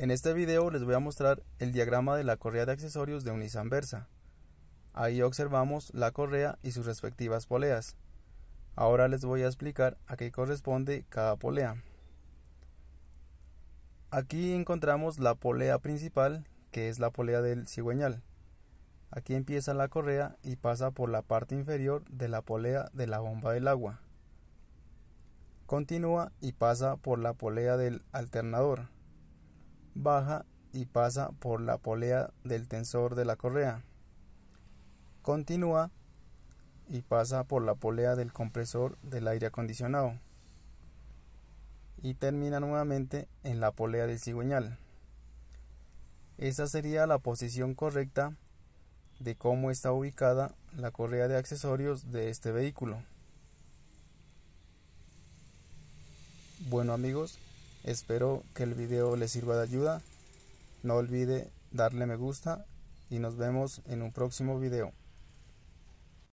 En este video les voy a mostrar el diagrama de la correa de accesorios de un Nissan Versa. Ahí observamos la correa y sus respectivas poleas. Ahora les voy a explicar a qué corresponde cada polea. Aquí encontramos la polea principal, que es la polea del cigüeñal. Aquí empieza la correa y pasa por la parte inferior de la polea de la bomba del agua. Continúa y pasa por la polea del alternador baja y pasa por la polea del tensor de la correa. Continúa y pasa por la polea del compresor del aire acondicionado. Y termina nuevamente en la polea del cigüeñal. Esa sería la posición correcta de cómo está ubicada la correa de accesorios de este vehículo. Bueno amigos, Espero que el video les sirva de ayuda. No olvide darle me gusta y nos vemos en un próximo video.